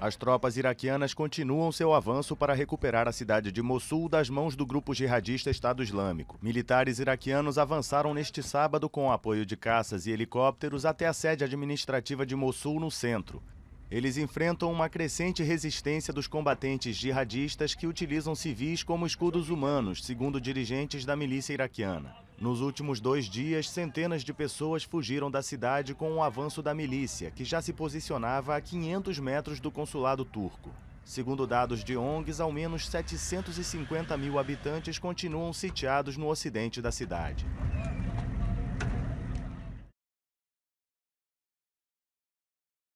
As tropas iraquianas continuam seu avanço para recuperar a cidade de Mossul das mãos do grupo jihadista Estado Islâmico. Militares iraquianos avançaram neste sábado com o apoio de caças e helicópteros até a sede administrativa de Mossul, no centro. Eles enfrentam uma crescente resistência dos combatentes jihadistas que utilizam civis como escudos humanos, segundo dirigentes da milícia iraquiana. Nos últimos dois dias, centenas de pessoas fugiram da cidade com o avanço da milícia, que já se posicionava a 500 metros do consulado turco. Segundo dados de ONGs, ao menos 750 mil habitantes continuam sitiados no ocidente da cidade.